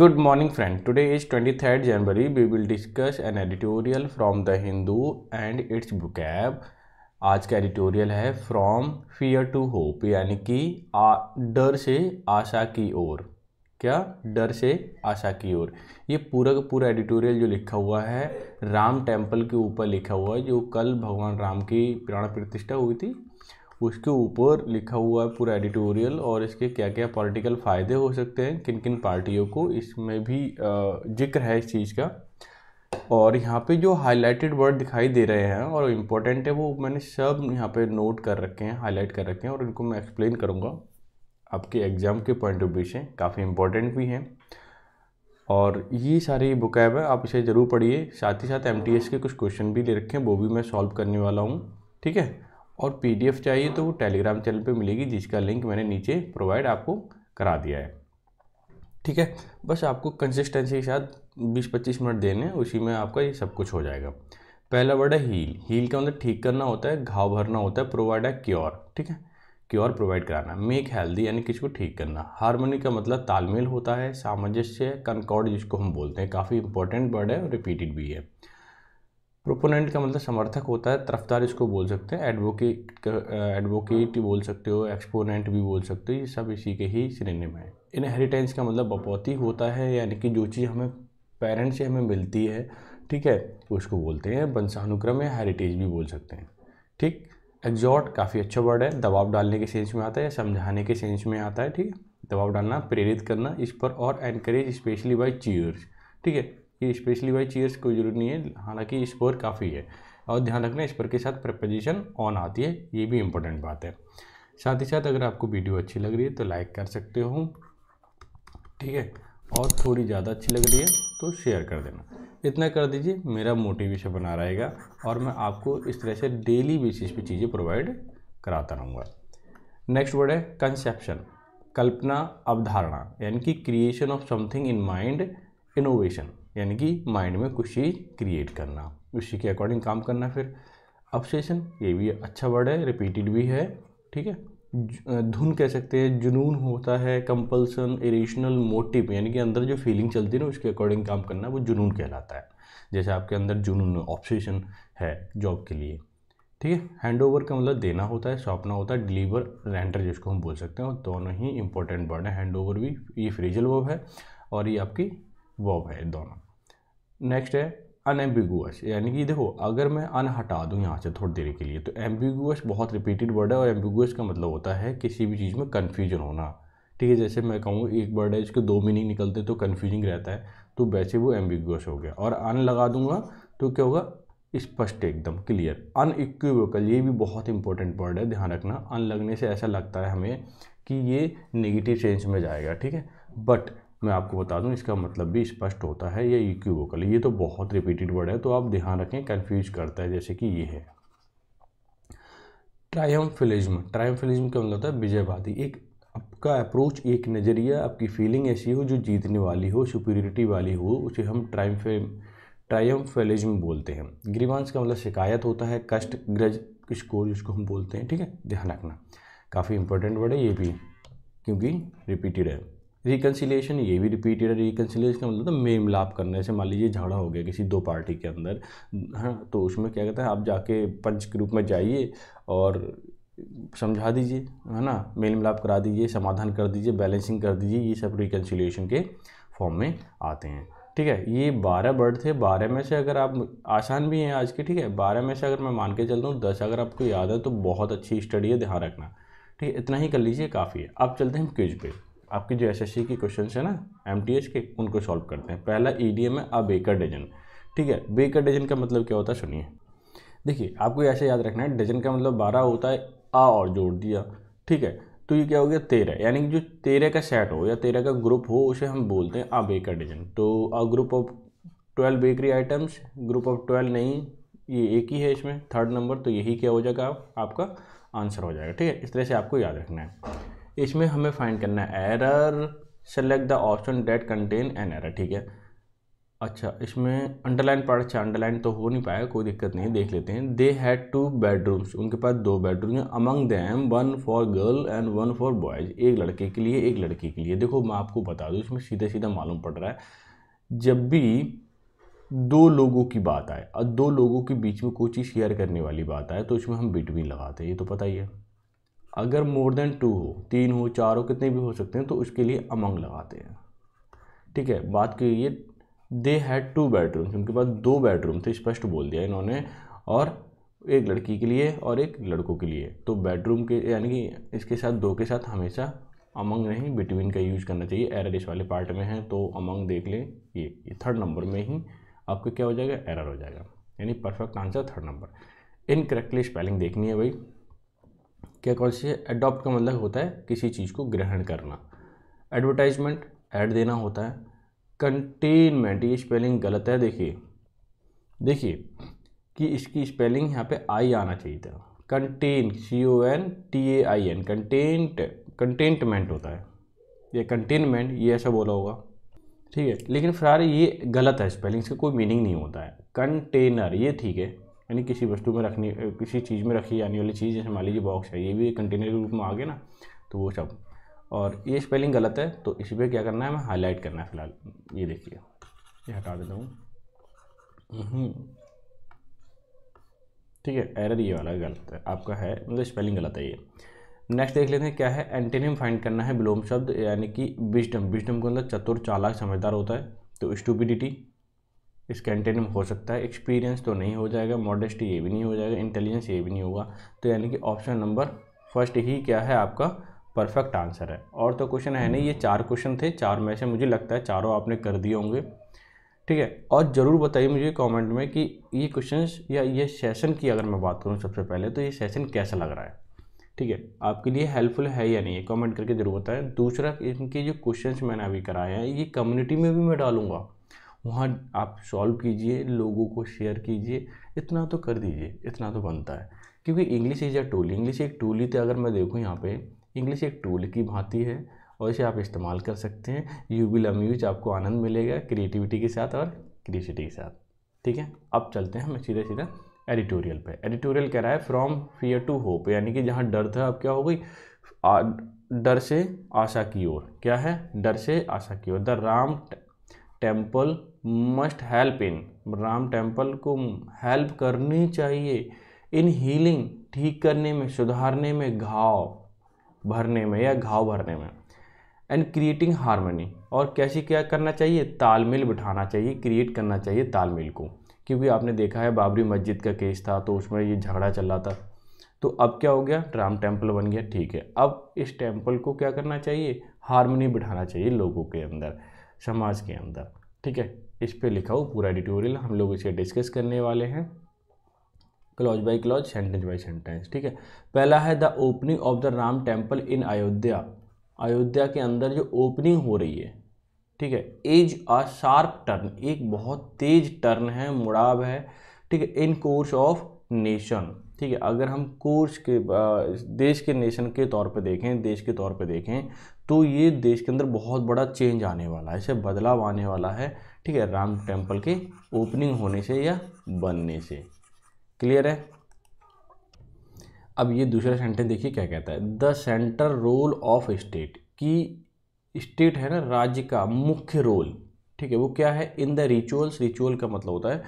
Good morning friend. Today is 23rd January. We will discuss an editorial from The Hindu and its vocab. आज का editorial है from fear to hope यानी कि आ, डर से आशा की ओर क्या डर से आशा की ओर ये पूरा का पूरा एडिटोरियल जो लिखा हुआ है राम टेम्पल के ऊपर लिखा हुआ है जो कल भगवान राम की प्राण प्रतिष्ठा हुई थी उसके ऊपर लिखा हुआ है पूरा एडिटोरियल और इसके क्या क्या पॉलिटिकल फ़ायदे हो सकते हैं किन किन पार्टियों को इसमें भी जिक्र है इस चीज़ का और यहाँ पे जो हाईलाइटेड वर्ड दिखाई दे रहे हैं और इम्पोर्टेंट है वो मैंने सब यहाँ पे नोट कर रखे हैं हाईलाइट कर रखे हैं और इनको मैं एक्सप्लेन करूँगा आपके एग्ज़ाम के पॉइंट ऑफ व्यू से काफ़ी इम्पोर्टेंट भी हैं और ये सारी बुक ऐप है आप इसे ज़रूर पढ़िए साथ ही साथ एम के कुछ क्वेश्चन भी ले रखे हैं वो भी मैं सॉल्व करने वाला हूँ ठीक है और पीडीएफ चाहिए तो वो टेलीग्राम चैनल पे मिलेगी जिसका लिंक मैंने नीचे प्रोवाइड आपको करा दिया है ठीक है बस आपको कंसिस्टेंसी के साथ 20-25 मिनट देने उसी में आपका ये सब कुछ हो जाएगा पहला वर्ड है हील हील का मतलब ठीक करना होता है घाव भरना होता है प्रोवाइड है क्योर ठीक है क्योर प्रोवाइड कराना मेक हेल्दी यानी किसी को ठीक करना हारमोनी का मतलब तालमेल होता है सामंजस्य कनकॉर्ड जिसको हम बोलते हैं काफ़ी इंपॉर्टेंट वर्ड है और रिपीटेड भी है प्रोपोनेंट का मतलब समर्थक होता है तरफदार इसको बोल सकते हैं एडवोकेट एडवोकेट बोल सकते हो एक्सपोनेंट भी बोल सकते हो ये सब इसी के ही में है इनहेरिटेंस का मतलब बपौती होता है यानी कि जो चीज़ हमें पेरेंट्स से हमें मिलती है ठीक है उसको बोलते हैं वंशानुक्रम या हेरिटेज भी बोल सकते हैं ठीक एग्जॉट काफ़ी अच्छा वर्ड है दबाव डालने के सेंस में आता है या समझाने के सेंस में आता है ठीक है दबाव डालना प्रेरित करना इस पर और एनकरेज स्पेशली बाई चीयर्स ठीक है कि स्पेशली वाई चीयर्स कोई ज़रूरी नहीं है हालांकि इस पर काफ़ी है और ध्यान रखना इस पर के साथ प्रपोजिशन ऑन आती है ये भी इम्पोर्टेंट बात है साथ ही साथ अगर आपको वीडियो अच्छी लग रही है तो लाइक कर सकते हो ठीक है और थोड़ी ज़्यादा अच्छी लग रही है तो शेयर कर देना इतना कर दीजिए मेरा मोटिवेशन बना रहेगा और मैं आपको इस तरह से डेली बेसिस पे चीज़ें प्रोवाइड कराता रहूँगा नेक्स्ट वर्ड है कंसेप्शन कल्पना अवधारणा यानी कि creation of something in mind innovation यानी कि माइंड में कुछ चीज़ क्रिएट करना उसी के अकॉर्डिंग काम करना फिर ऑब्सेशन ये भी अच्छा वर्ड है रिपीटेड भी है ठीक है धुन कह सकते हैं जुनून होता है कंपल्सन इरेशनल मोटिव यानी कि अंदर जो फीलिंग चलती है ना उसके अकॉर्डिंग काम करना वो जुनून कहलाता है जैसे आपके अंदर जुनून ऑब्सेशन है जॉब के लिए ठीक है हैंड ओवर का मतलब देना होता है सौंपना होता है डिलीवर रेंटर जिसको हम बोल सकते हैं दोनों ही इंपॉर्टेंट वर्ड है हैंड ओवर भी ये फ्रिजल वर्ब है और ये आपकी वॉब है दोनों नेक्स्ट है अनएम्बिगुअस यानी कि देखो अगर मैं अन हटा दूँ यहाँ से थोड़ी देर के लिए तो एम्बिगुअस बहुत रिपीटेड वर्ड है और एम्बिगुअस का मतलब होता है किसी भी चीज़ में कन्फ्यूजन होना ठीक है जैसे मैं कहूँ एक वर्ड है इसके दो मीनिंग निकलते तो कन्फ्यूजिंग रहता है तो वैसे वो एम्बिगुअस हो गया और अन लगा दूंगा तो क्या होगा स्पष्ट एकदम क्लियर अनइक्विवोकल ये भी बहुत इंपॉर्टेंट वर्ड है ध्यान रखना अन लगने से ऐसा लगता है हमें कि ये नेगेटिव सेंस में जाएगा ठीक है बट मैं आपको बता दूं इसका मतलब भी स्पष्ट होता है या इक्यूवोकल e ये तो बहुत रिपीटेड वर्ड है तो आप ध्यान रखें कन्फ्यूज करता है जैसे कि ये है ट्रायम्फिलिज्म ट्रायम्फिलिज्म क्या मतलब होता है विजयवादी एक आपका अप्रोच एक नज़रिया आपकी फीलिंग ऐसी हो जो जीतने वाली हो सुपीरियरिटी वाली हो उसे हम ट्रायम्फे ट्रायम्फेलिज्म बोलते हैं ग्रीवांश का मतलब शिकायत होता है कष्ट ग्रज स्कोर जिसको हम बोलते हैं ठीक है ध्यान रखना काफ़ी इंपॉर्टेंट वर्ड है ये भी क्योंकि रिपीटेड है रिकन्सिलेशन ये भी रिपीटेड है रिकन्सिलेशन का मतलब तो मेल मिलाप करने से मान लीजिए झगड़ा हो गया किसी दो पार्टी के अंदर है हाँ, तो उसमें क्या कहते हैं आप जाके पंच के रूप में जाइए और समझा दीजिए है ना मेल मिलाप करा दीजिए समाधान कर दीजिए बैलेंसिंग कर दीजिए ये सब रिकन्सिलेशन के फॉर्म में आते हैं ठीक है ये बारह वर्ड थे बारह में से अगर आप आसान भी हैं आज के ठीक है बारह में से अगर मैं मान के चलता हूँ दस अगर आपको याद है तो बहुत अच्छी स्टडी है ध्यान रखना ठीक है इतना ही कर लीजिए काफ़ी है अब चलते हैं क्विज पे आपके जो एसएससी के क्वेश्चन है ना एमटीएच के उनको सॉल्व करते हैं पहला ईडीएम e है अ बेकर डजन ठीक है बेकर डजन का मतलब क्या होता है सुनिए देखिए आपको ऐसे याद रखना है डजन का मतलब बारह होता है आ और जोड़ दिया ठीक है तो ये क्या हो गया तेरह यानी कि जो तेरह का सेट हो या तेरह का ग्रुप हो उसे हम बोलते हैं आ बेकर डजन तो a group of twelve bakery items group of twelve नहीं ये एक ही है इसमें थर्ड नंबर तो यही क्या हो जाएगा आपका आंसर हो जाएगा ठीक है इस तरह से आपको याद रखना है इसमें हमें फाइंड करना है error select the option that contain an error ठीक है अच्छा इसमें अंडरलाइन पार्ट अच्छा अंडरलाइन तो हो नहीं पाया कोई दिक्कत नहीं देख लेते हैं दे हैड टू बेडरूम्स उनके पास दो बेडरूम हैं among them one for girl and one for boys एक लड़के के लिए एक लड़की के लिए देखो मैं आपको बता दूँ इसमें सीधा सीधा मालूम पड़ रहा है जब भी दो लोगों की बात आए और दो लोगों के बीच में कोई चीज़ शेयर करने वाली बात आए तो इसमें हम बिटवीन लगाते हैं ये तो पता ही है अगर मोर देन टू हो तीन हो चार हो कितने भी हो सकते हैं तो उसके लिए अमंग लगाते हैं ठीक है बात की ये दे हैड टू बेडरूम उनके पास दो बेडरूम थे स्पष्ट बोल दिया इन्होंने और एक लड़की के लिए और एक लड़कों के लिए तो बेडरूम के यानी कि इसके साथ दो के साथ हमेशा अमंग नहीं बिटवीन का यूज़ करना चाहिए एरर इस वाले पार्ट में है तो अमंग देख लें ये ये थर्ड नंबर में ही आपका क्या हो जाएगा एरर हो जाएगा यानी perfect answer third number incorrectly spelling देखनी है भाई क्या कौन है एडॉप्ट का मतलब होता है किसी चीज़ को ग्रहण करना एडवर्टाइजमेंट ऐड देना होता है कंटेनमेंट ये स्पेलिंग गलत है देखिए देखिए कि इसकी स्पेलिंग यहाँ पे आई आना चाहिए था contain C O N T A I N content contentment होता है ये कंटेनमेंट ये ऐसा बोला होगा ठीक है लेकिन फिर ये गलत है स्पेलिंग इसका कोई मीनिंग नहीं होता है कंटेनर ये ठीक है यानी किसी वस्तु को रखने किसी चीज़ में रखी जाने वाली चीज़ जैसे मान लीजिए बॉक्स है ये भी एक कंटेनर के रूप में आ गया ना तो वो सब और ये स्पेलिंग गलत है तो इसी पर क्या करना है मैं हाईलाइट करना है फिलहाल ये देखिए ये हटा देता हूँ हम्म। ठीक है एरर ये वाला गलत है आपका है मतलब स्पेलिंग गलत है ये नेक्स्ट देख लेते हैं क्या है एंटेनिम फाइंड करना है विलोम शब्द यानी कि विजडम विजडम को अंदर मतलब चतुर चालाक समझदार होता है तो स्टूपिडिटी इसका में हो सकता है एक्सपीरियंस तो नहीं हो जाएगा मॉडेस्टी ये भी नहीं हो जाएगा इंटेलिजेंस ये भी नहीं होगा तो यानी कि ऑप्शन नंबर फर्स्ट ही क्या है आपका परफेक्ट आंसर है और तो क्वेश्चन है नहीं ये चार क्वेश्चन थे चार में से मुझे लगता है चारों आपने कर दिए होंगे ठीक है और ज़रूर बताइए मुझे कमेंट में कि ये क्वेश्चंस या ये सेशन की अगर मैं बात करूँ सबसे पहले तो ये सेशन कैसा लग रहा है ठीक है आपके लिए हेल्पफुल है या नहीं है कमेंट करके ज़रूर बताएं दूसरा इनके जो क्वेश्चंस मैंने अभी कराए हैं ये कम्युनिटी में भी मैं डालूंगा वहाँ आप सॉल्व कीजिए लोगों को शेयर कीजिए इतना तो कर दीजिए इतना तो बनता है क्योंकि English is a tool English एक टूल ही तो अगर मैं देखूँ यहाँ पे इंग्लिश एक टूल की भांति है और इसे आप इस्तेमाल कर सकते हैं यू विल अम्यूज आपको आनंद मिलेगा क्रिएटिविटी के साथ और क्रिएटिविटी के साथ ठीक है अब चलते हैं हम सीधे सीधे एडिटोरियल पे एडिटोरियल कह रहा है फ्रॉम फियर टू होप यानी कि जहाँ डर था अब क्या हो गई डर से आशा की ओर क्या है डर से आशा की ओर the Ram temple must help in Ram temple को हेल्प करनी चाहिए इन हीलिंग ठीक करने में सुधारने में घाव भरने में या घाव भरने में एंड क्रिएटिंग हारमोनी और कैसे क्या करना चाहिए तालमेल बिठाना चाहिए क्रिएट करना चाहिए तालमेल को क्योंकि आपने देखा है बाबरी मस्जिद का केस था तो उसमें ये झगड़ा चल रहा था तो अब क्या हो गया राम टेम्पल बन गया ठीक है अब इस टेम्पल को क्या करना चाहिए हारमोनी बिठाना चाहिए लोगों के अंदर समाज के अंदर ठीक है इस पर लिखा हो पूरा एडिटोरियल हम लोग इसे डिस्कस करने वाले हैं clause by clause sentence by sentence ठीक है पहला है the opening of the Ram temple in Ayodhya Ayodhya के अंदर जो ओपनिंग हो रही है ठीक है एज अ शार्प टर्न एक बहुत तेज टर्न है मुड़ाव है ठीक है इन कोर्स ऑफ नेशन ठीक है अगर हम कोर्स के देश के नेशन के तौर पे देखें देश के तौर पे देखें तो ये देश के अंदर बहुत बड़ा चेंज आने वाला है इसे बदलाव आने वाला है ठीक है राम टेम्पल के ओपनिंग होने से या बनने से क्लियर है अब ये दूसरा सेंटेंस देखिए क्या कहता है the centre role of state कि स्टेट है ना राज्य का मुख्य रोल ठीक है वो क्या है इन द रिचुअल्स रिचुअल का मतलब होता है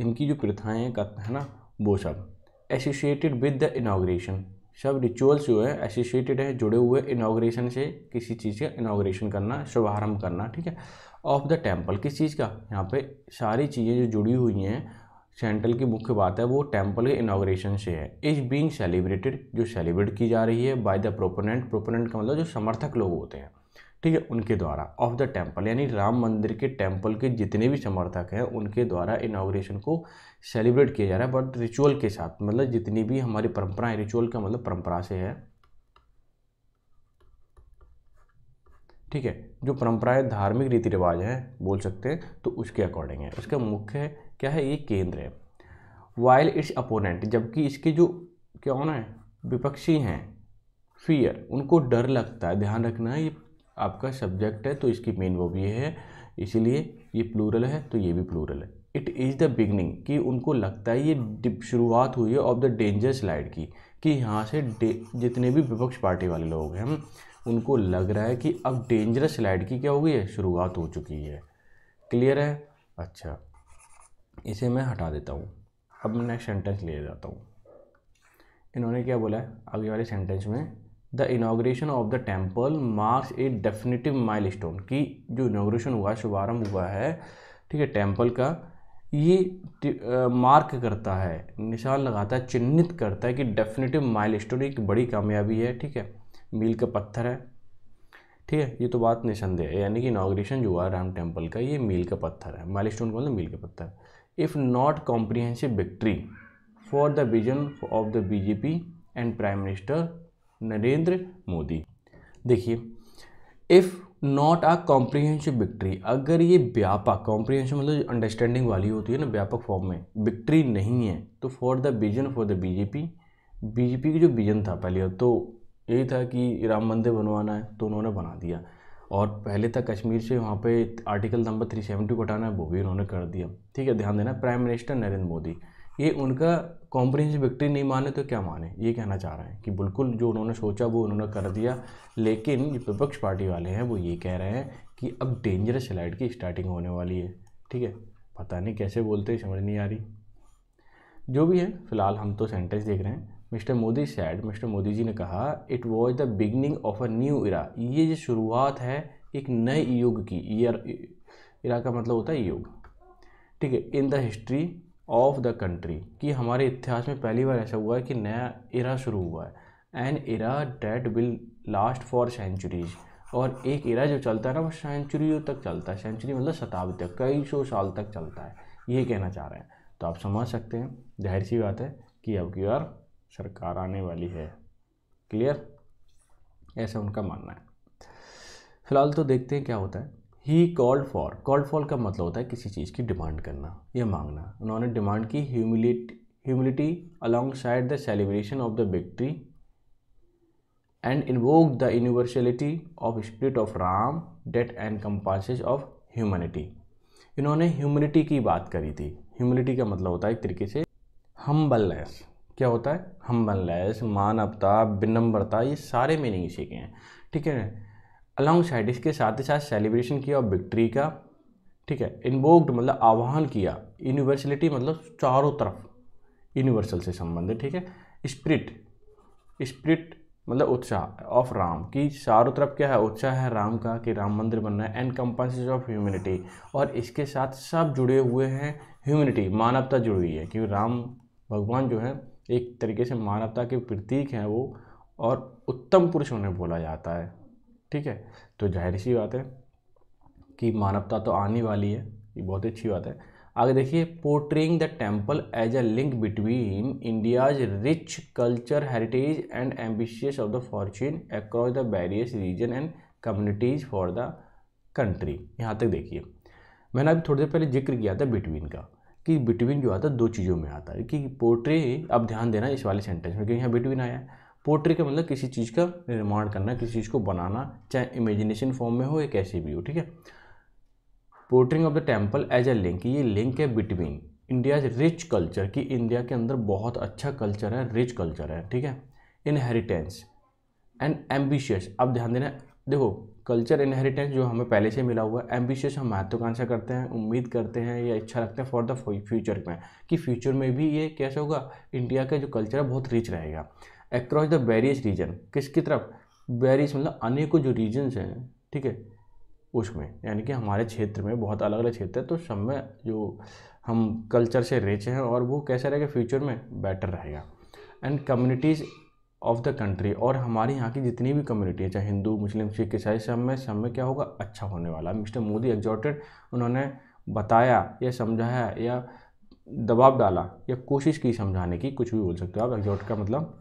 इनकी जो प्रथाएं है ना वो सब एसोसिएटेड विद द इनाग्रेशन सब रिचुअल्स जो है एसोसिएटेड है जुड़े हुए इनाग्रेशन से किसी चीज़ का इनाग्रेशन करना शुभारंभ करना ठीक है ऑफ द टेम्पल किस चीज़ का यहाँ पे सारी चीज़ें जो जुड़ी हुई हैं सेंट्रल की मुख्य बात है वो टेम्पल के इनाग्रेशन से है इज बीइंग सेलिब्रेटेड जो सेलिब्रेट की जा रही है बाय द प्रोपोनेंट प्रोपोनेंट का मतलब जो समर्थक लोग होते हैं ठीक है उनके द्वारा ऑफ द टेम्पल यानी राम मंदिर के टेम्पल के जितने भी समर्थक हैं उनके द्वारा इनाग्रेशन को सेलिब्रेट किया जा रहा है बट रिचुअल के साथ मतलब जितनी भी हमारी परंपराएं रिचुअल का मतलब परंपरा से है ठीक है जो परंपराएं धार्मिक रीति रिवाज हैं बोल सकते हैं तो उसके अकॉर्डिंग है उसका मुख्य है क्या है ये केंद्र है वाइल इट्स अपोनेंट जबकि इसके जो क्या होना है विपक्षी हैं फियर उनको डर लगता है ध्यान रखना है ये आपका सब्जेक्ट है तो इसकी मेन वो भी है इसीलिए ये प्लूरल है तो ये भी प्लूरल है इट इज़ द बिगनिंग कि उनको लगता है ये शुरुआत हुई है ऑफ द डेंजर स्लाइड की कि यहाँ से जितने भी विपक्ष पार्टी वाले लोग हैं उनको लग रहा है कि अब डेंजरस स्लाइड की क्या हो गई है शुरुआत हो चुकी है क्लियर है अच्छा इसे मैं हटा देता हूँ अब नेक्स्ट सेंटेंस ले जाता हूँ इन्होंने क्या बोला है अगले वाले सेंटेंस में the inauguration of the temple marks a definitive milestone की जो इनाग्रेशन हुआ है शुभारंभ हुआ है ठीक है टेम्पल का ये मार्क करता है निशान लगाता है चिन्हित करता है कि डेफिनेटिव माइल स्टोन एक बड़ी कामयाबी है ठीक है मील का पत्थर है ठीक है ये तो बात निसंदेह है यानी कि इनाग्रेशन जो हुआ राम टेम्पल का ये मील का पत्थर है माइल स्टोन का मतलब मील का पत्थर if not comprehensive victory for the vision of the BJP and prime minister Narendra Modi देखिए if not a comprehensive victory अगर ये व्यापक कॉम्प्रीहेंशिव मतलब अंडरस्टैंडिंग वाली होती है ना व्यापक फॉर्म में विक्ट्री नहीं है तो for the vision for the BJP BJP की जो विजन था पहले तो यही था कि राम मंदिर बनवाना है तो उन्होंने बना दिया और पहले था कश्मीर से वहाँ पे आर्टिकल नंबर थ्री सेवेंटी को हटाना है वो भी उन्होंने कर दिया ठीक है ध्यान देना प्राइम मिनिस्टर नरेंद्र मोदी ये उनका कॉम्प्रिहेंसिव विक्ट्री नहीं माने तो क्या माने ये कहना चाह रहे हैं कि बिल्कुल जो उन्होंने सोचा वो उन्होंने कर दिया लेकिन जो विपक्ष पार्टी वाले हैं वो ये कह रहे हैं कि अब डेंजरस स्लाइड की स्टार्टिंग होने वाली है ठीक है पता नहीं कैसे बोलते समझ नहीं आ रही जो भी है फिलहाल हम तो सेंटेंस देख रहे हैं mister Modi said mister Modi ji ने कहा it was the beginning of a new era ये जो शुरुआत है एक नए युग की ईयर इरा का मतलब होता है युग ठीक है in the history of the country कि हमारे इतिहास में पहली बार ऐसा हुआ है कि नया इरा शुरू हुआ है an era that will last for centuries और एक इरा जो चलता है ना वो सेंचुरी तक चलता है सेंचुरी मतलब शताब्दी तक कई सौ साल तक चलता है ये कहना चाह रहे हैं तो आप समझ सकते हैं जाहिर सी बात है कि अब की बार सरकार आने वाली है क्लियर ऐसा उनका मानना है फिलहाल तो देखते हैं क्या होता है he called for called for का मतलब होता है किसी चीज़ की डिमांड करना या मांगना उन्होंने डिमांड की humility humility alongside the celebration of the victory and invoke the universality of spirit of Ram that and compassion of humanity इन्होंने ह्यूमिलिटी की बात करी थी ह्यूमिलिटी का मतलब होता है एक तरीके से हम्बलनेस क्या होता है हम्बलनेस मानवता विनम्रता ये सारे मीनिंग सीखे हैं ठीक है अलॉन्ग साइड इसके साथ ही साथ सेलिब्रेशन किया और विक्ट्री का ठीक है इन्वोक्ड मतलब आह्वान किया यूनिवर्सलिटी मतलब चारों तरफ यूनिवर्सल से संबंधित ठीक है स्प्रिट स्प्रिट मतलब उत्साह ऑफ राम कि चारों तरफ क्या है उत्साह है राम का कि राम मंदिर बनना है एंड कंपनसेज ऑफ ह्यूमिनिटी और इसके साथ सब जुड़े हुए हैं ह्यूमिनिटी मानवता जुड़ी हुई है क्योंकि राम भगवान जो है एक तरीके से मानवता के प्रतीक हैं वो और उत्तम पुरुष उन्हें बोला जाता है ठीक है तो जाहिर सी बात है कि मानवता तो आने वाली है ये बहुत अच्छी बात है आगे देखिए portraying the temple as a link between India's rich culture heritage and ambitious of the fortune across the various region and communities for the country यहाँ तक देखिए मैंने अभी थोड़ी देर पहले जिक्र किया था बिटवीन का कि बिटवीन जो आता है दो चीज़ों में आता है कि पोर्ट्री अब ध्यान देना इस वाले सेंटेंस में क्योंकि यहाँ बिटवीन आया है पोट्री का मतलब किसी चीज़ का निर्माण करना किसी चीज़ को बनाना चाहे इमेजिनेशन फॉर्म में हो या कैसे भी हो ठीक है portraying of the temple as a link ये लिंक है बिटवीन इंडिया रिच कल्चर कि इंडिया के अंदर बहुत अच्छा कल्चर है रिच कल्चर है ठीक है इनहेरिटेंस एंड एम्बिशियस अब ध्यान देना देखो कल्चर इनहेरिटेंस जो हमें पहले से मिला हुआ है एम्बिशियस हम महत्वाकांक्षा करते हैं उम्मीद करते हैं या इच्छा रखते हैं फॉर द फ्यूचर में कि फ्यूचर में भी ये कैसे होगा इंडिया का जो कल्चर है बहुत रिच रहेगा अक्रॉस द वेरियस रीजन किसकी तरफ वेरियस मतलब अनेकों जो रीजन्स हैं ठीक है उसमें यानी कि हमारे क्षेत्र में बहुत अलग अलग क्षेत्र है तो सब में जो हम कल्चर से रिच हैं और वो कैसे रहेगा फ्यूचर में बेटर रहेगा and communities of the country और हमारे यहाँ की जितनी भी कम्युनिटी है चाहे हिंदू मुस्लिम सिख ईसाई सब में सब में क्या होगा अच्छा होने वाला मिस्टर मोदी एग्जॉटेड उन्होंने बताया या समझाया या दबाव डाला या कोशिश की समझाने की कुछ भी बोल सकते हो आप एग्जॉट का मतलब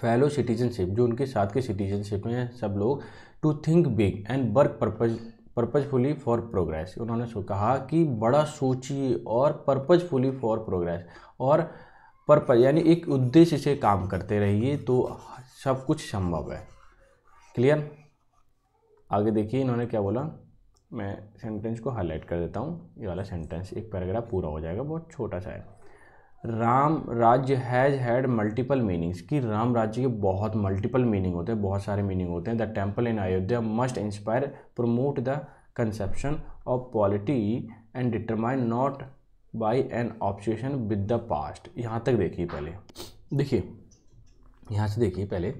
फेलो सिटीजनशिप जो उनके साथ के सिटीजनशिप में सब लोग to think big and work purpose purposefully for progress उन्होंने कहा कि बड़ा सोचिए और पर्पजफुली फॉर प्रोग्रेस और पर्पज यानी एक उद्देश्य से काम करते रहिए तो सब कुछ संभव है क्लियर आगे देखिए इन्होंने क्या बोला मैं सेंटेंस को हाईलाइट कर देता हूँ ये वाला सेंटेंस एक पैराग्राफ पूरा हो जाएगा बहुत छोटा सा है राम राज्य हैज़ हैड मल्टीपल मीनिंग्स कि राम राज्य के बहुत मल्टीपल मीनिंग होते हैं बहुत सारे मीनिंग होते हैं the temple in Ayodhya must inspire promote the conception of polity and determine not by an obsession with the past यहाँ तक देखिए पहले देखिए यहाँ से देखिए पहले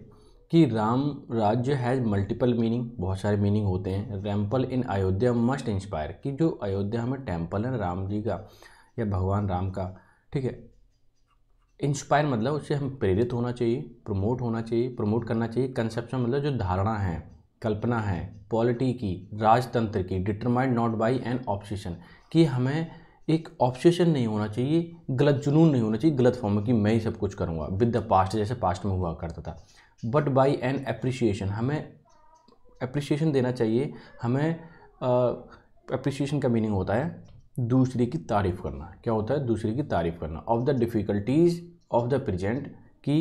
कि राम राज्य हैज़ मल्टीपल मीनिंग बहुत सारे मीनिंग होते हैं temple in Ayodhya must inspire कि जो अयोध्या में टेम्पल है राम जी का या भगवान राम का ठीक है इंस्पायर मतलब उससे हम प्रेरित होना चाहिए प्रमोट होना चाहिए प्रमोट करना चाहिए कंसेप्शन मतलब जो धारणा है कल्पना है पॉलिटी की राजतंत्र की determined not by an obsession कि हमें एक ऑप्शेशन नहीं होना चाहिए गलत जुनून नहीं होना चाहिए गलत फॉर्म में कि मैं ही सब कुछ करूँगा विद द पास्ट जैसे पास्ट में हुआ करता था बट बाई एन अप्रिशिएशन हमें अप्रिशिएशन देना चाहिए हमें अप्रिशिएशन का मीनिंग होता है दूसरे की तारीफ़ करना क्या होता है दूसरे की तारीफ़ करना of the difficulties of the present की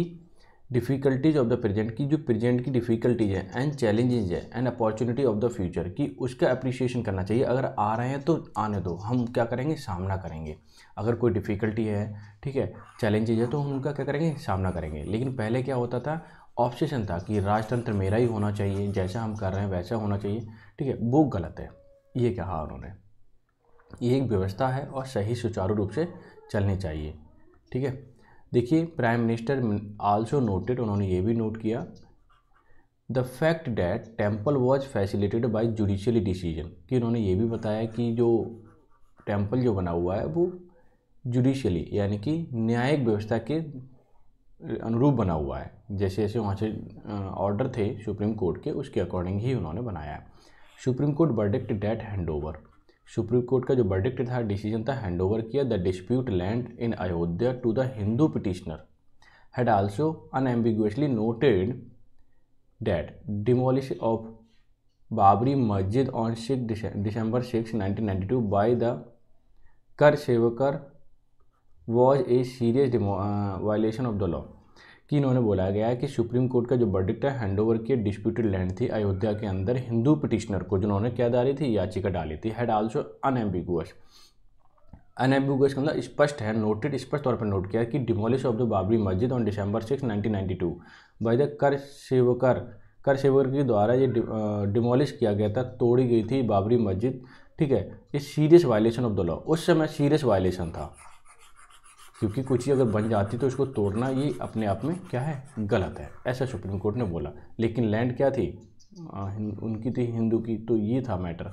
डिफ़िकल्टीज ऑफ द प्रेजेंट की जो प्रेजेंट की डिफ़िकल्टीज है एंड चैलेंजेज है and opportunity of the future की उसका अप्रिशिएशन करना चाहिए अगर आ रहे हैं तो आने दो हम क्या करेंगे सामना करेंगे अगर कोई डिफ़िकल्टी है ठीक है चैलेंजेज है तो हम उनका क्या करेंगे सामना करेंगे लेकिन पहले क्या होता था ऑप्शेशन था कि राजतंत्र मेरा ही होना चाहिए जैसा हम कर रहे हैं वैसा होना चाहिए ठीक है वो गलत है ये कहा उन्होंने ये एक व्यवस्था है और सही सुचारू रूप से चलनी चाहिए ठीक है देखिए प्राइम मिनिस्टर आल्सो नोटेड उन्होंने ये भी नोट किया the fact that temple was facilitated by judicial decision कि उन्होंने ये भी बताया कि जो टेम्पल जो बना हुआ है वो जुडिशली यानी कि न्यायिक व्यवस्था के अनुरूप बना हुआ है जैसे जैसे वहाँ से ऑर्डर थे सुप्रीम कोर्ट के उसके अकॉर्डिंग ही उन्होंने बनाया है supreme court verdict that hand over supreme court का जो वर्डिक्ट था डिसीजन था हैंड ओवर किया the dispute land in Ayodhya to the Hindu petitioner had also unambiguously noted that demolish of Babri Masjid on six December six nineteen ninety two by the kar sevaks was a serious violation of the law कि इन्होंने बोला गया है कि supreme court का जो बर्डिक्ट है handover की डिस्प्यूटेड लैंड थी अयोध्या के अंदर हिंदू पिटिशनर को जिन्होंने क्या डाली थी याचिका डाली थी हैड ऑल्सो अनएम्बिगुअस अनएम्बिगुअस मतलब स्पष्ट है नोटेड स्पष्ट तौर पर नोट किया कि demolish of the Babri Masjid on December six nineteen ninety two by the kar sevaks कर सेवकर के द्वारा ये डिमोलिश किया गया था तोड़ी गई थी बाबरी मस्जिद ठीक है ये serious violation of the law उस समय सीरियस वायलेशन था क्योंकि कोई चीज़ अगर बन जाती तो उसको तोड़ना ये अपने आप में क्या है गलत है ऐसा सुप्रीम कोर्ट ने बोला लेकिन लैंड क्या थी आ, उनकी थी हिंदू की तो ये था मैटर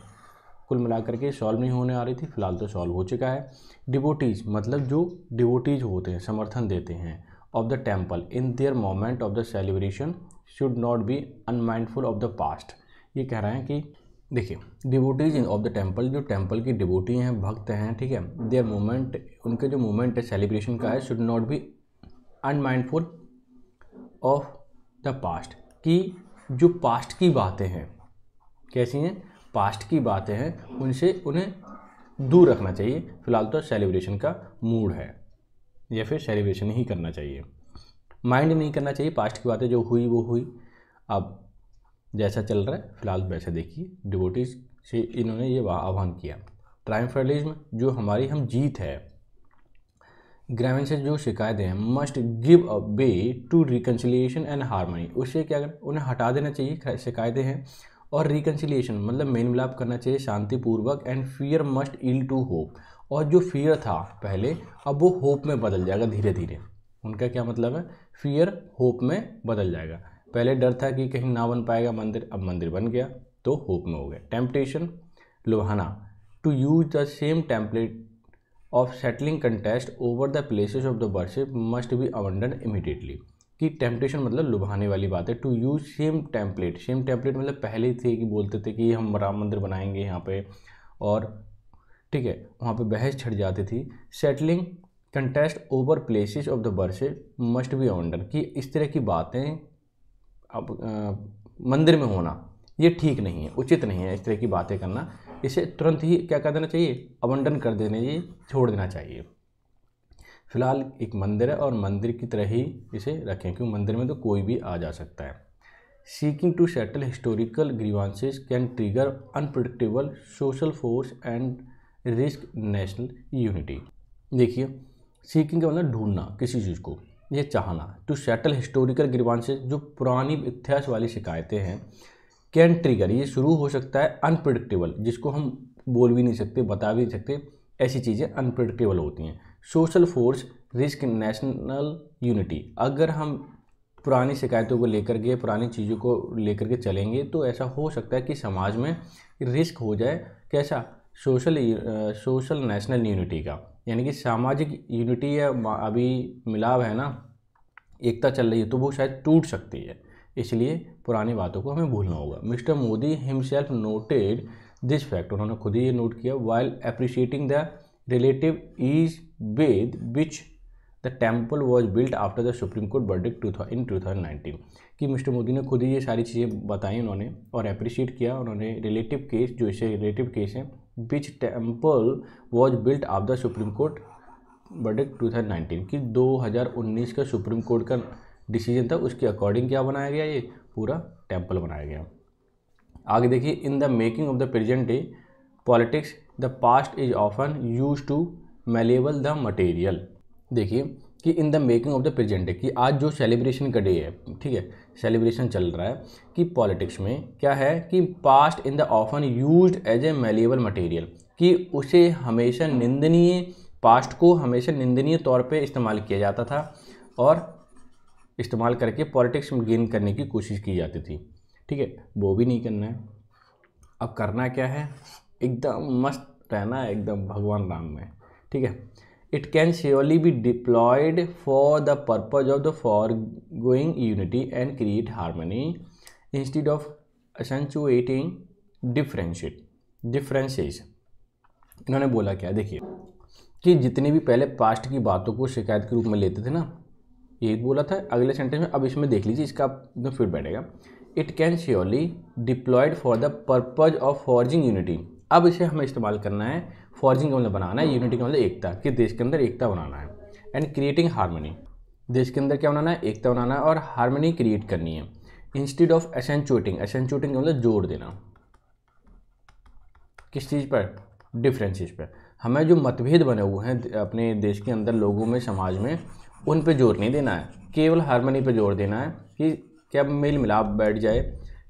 कुल मिलाकर के सॉल्व नहीं होने आ रही थी फिलहाल तो सॉल्व हो चुका है डिवोटीज मतलब जो डिवोटीज होते हैं समर्थन देते हैं of the temple in their moment of the celebration should not be unmindful of the past ये कह रहे हैं कि देखिए डिबोटीज ऑफ द टेम्पल जो टेम्पल की डिबोटी हैं भक्त हैं ठीक है देयर मोमेंट उनके जो मोमेंट है सेलिब्रेशन का है should not be unmindful of the past कि जो पास्ट की बातें हैं कैसी हैं पास्ट की बातें हैं उनसे उन्हें दूर रखना चाहिए फिलहाल तो सेलिब्रेशन का मूड है या फिर सेलिब्रेशन ही करना चाहिए माइंड नहीं करना चाहिए पास्ट की बातें जो हुई वो हुई अब जैसा चल रहा है फिलहाल वैसे देखिए डिबोटीज से इन्होंने ये आह्वान किया ट्राइम्फेडलिज्म जो हमारी हम जीत है ग्रामीण से जो शिकायतें हैं must give a way to reconciliation and harmony उससे क्या करना उन्हें हटा देना चाहिए शिकायतें हैं और रिकन्सिलियेशन मतलब मेन मिलाप करना चाहिए शांतिपूर्वक and fear must yield to hope और जो फियर था पहले अब वो होप में बदल जाएगा धीरे धीरे उनका क्या मतलब है फियर होप में बदल जाएगा पहले डर था कि कहीं ना बन पाएगा मंदिर अब मंदिर बन गया तो होप में हो गया टेम्पटेशन लोहाना to use the same template of settling contest over the places of the worship must be abandoned immediately कि टेम्पटेशन मतलब लुभाने वाली बात है to use same template same template मतलब पहले थे कि बोलते थे कि हम राम मंदिर बनाएंगे यहाँ पे और ठीक है वहाँ पे बहस छट जाती थी settling contest over places of the worship must be abandoned कि इस तरह की बातें अब आ, मंदिर में होना ये ठीक नहीं है उचित नहीं है इस तरह की बातें करना इसे तुरंत ही क्या कर देना चाहिए अवंटन कर देने ये छोड़ देना चाहिए फिलहाल एक मंदिर है और मंदिर की तरह ही इसे रखें क्योंकि मंदिर में तो कोई भी आ जा सकता है seeking to settle historical grievances can trigger unpredictable social force and risk national unity देखिए सीकिंग का मतलब ढूंढना किसी चीज़ को ये चाहना टू सेटल हिस्टोरिकल ग्रीवांसेज जो पुरानी इतिहास वाली शिकायतें हैं कैन ट्रिगर ये शुरू हो सकता है अनप्रडिक्टेबल जिसको हम बोल भी नहीं सकते बता भी नहीं सकते ऐसी चीज़ें अनप्रडिक्टेबल होती हैं social force risk national unity अगर हम पुरानी शिकायतों को लेकर के पुरानी चीज़ों को लेकर के चलेंगे तो ऐसा हो सकता है कि समाज में रिस्क हो जाए कैसा सोशल सोशल नेशनल यूनिटी का यानी कि सामाजिक यूनिटी या अभी मिलाव है ना एकता चल रही है तो वो शायद टूट सकती है इसलिए पुरानी बातों को हमें भूलना होगा mister Modi himself noted this fact उन्होंने खुद ही ये नोट किया while appreciating the relative ease with which the temple was built after the supreme court verdict to in two thousand nineteen कि मिस्टर मोदी ने खुद ही ये सारी चीज़ें बताई उन्होंने और अप्रिशिएट किया उन्होंने रिलेटिव केस जो इसे रिलेटिव केस हैं which temple was built of the supreme court की दो कि 2019 का सुप्रीम कोर्ट का डिसीजन था उसके अकॉर्डिंग क्या बनाया गया ये पूरा टेम्पल बनाया गया आगे देखिए in the making of the present day politics the past is often use to malleable the material देखिए कि in the making of the present day कि आज जो सेलिब्रेशन का डे है ठीक है सेलिब्रेशन चल रहा है कि पॉलिटिक्स में क्या है कि past in the often use as a malleable material कि उसे हमेशा निंदनीय पास्ट को हमेशा निंदनीय तौर पे इस्तेमाल किया जाता था और इस्तेमाल करके पॉलिटिक्स में गेन करने की कोशिश की जाती थी ठीक है वो भी नहीं करना है अब करना क्या है एकदम मस्त रहना है एकदम भगवान राम में ठीक है it can surely be deployed for the purpose of the forging unity and create harmony instead of accentuating differentiate differentiation इन्होंने बोला क्या देखिए कि जितने भी पहले पास्ट की बातों को शिकायत के रूप में लेते थे ना एक बोला था अगले सेंटेंस में अब इसमें देख लीजिए इसका फिट बैठेगा it can surely deployed for the purpose of forging unity अब इसे हमें इस्तेमाल करना है फॉर्जिंग का मतलब बनाना है यूनिटी का मतलब एकता कि देश के अंदर एकता बनाना है एंड क्रिएटिंग हारमोनी देश के अंदर क्या बनाना है एकता बनाना है और हारमोनी क्रिएट करनी है इंस्टीड ऑफ एसेंचुएटिंग एसेंचुएटिंग का मतलब जोर देना किस चीज़ पर डिफरेंसेस पर हमें जो मतभेद बने हुए हैं अपने देश के अंदर लोगों में समाज में उन पर जोर नहीं देना है केवल हारमोनी पर जोर देना है कि क्या मेल मिलाप बैठ जाए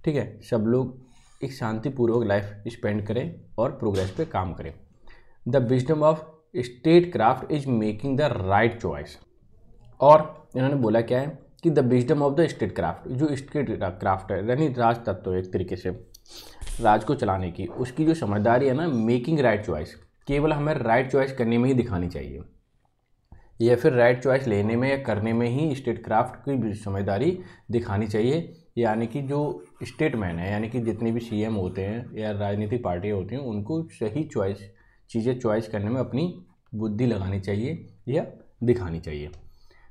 ठीक है सब लोग एक शांतिपूर्वक लाइफ स्पेंड करें और प्रोग्रेस पे काम करें the wisdom of statecraft is making the right choice और इन्होंने बोला क्या है कि the wisdom of the statecraft जो स्टेट क्राफ्ट है यानी राज तत्व एक तरीके से राज को चलाने की उसकी जो समझदारी है ना मेकिंग राइट चॉइस केवल हमें राइट चॉइस करने में ही दिखानी चाहिए या फिर राइट चॉइस लेने में या करने में ही स्टेट क्राफ्ट की समझदारी दिखानी चाहिए यानी कि जो स्टेटमैन है यानी कि जितने भी सीएम होते हैं या राजनीतिक पार्टियाँ होती हैं उनको सही चॉइस चीज़ें चॉइस करने में अपनी बुद्धि लगानी चाहिए या दिखानी चाहिए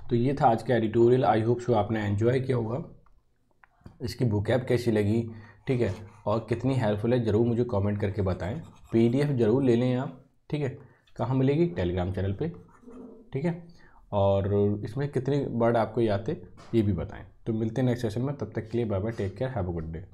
तो ये था आज का एडिटोरियल आई होप सो आपने एंजॉय किया होगा इसकी ऐप कैसी लगी ठीक है और कितनी हेल्पफुल है ज़रूर मुझे कमेंट करके बताएं पीडीएफ ज़रूर ले लें आप ठीक है कहाँ मिलेगी टेलीग्राम चैनल पे ठीक है और इसमें कितने वर्ड आपको याद थे ये भी बताएं तो मिलते हैं नेक्स्ट सेशन में तब तक के लिए bye bye take care have a good day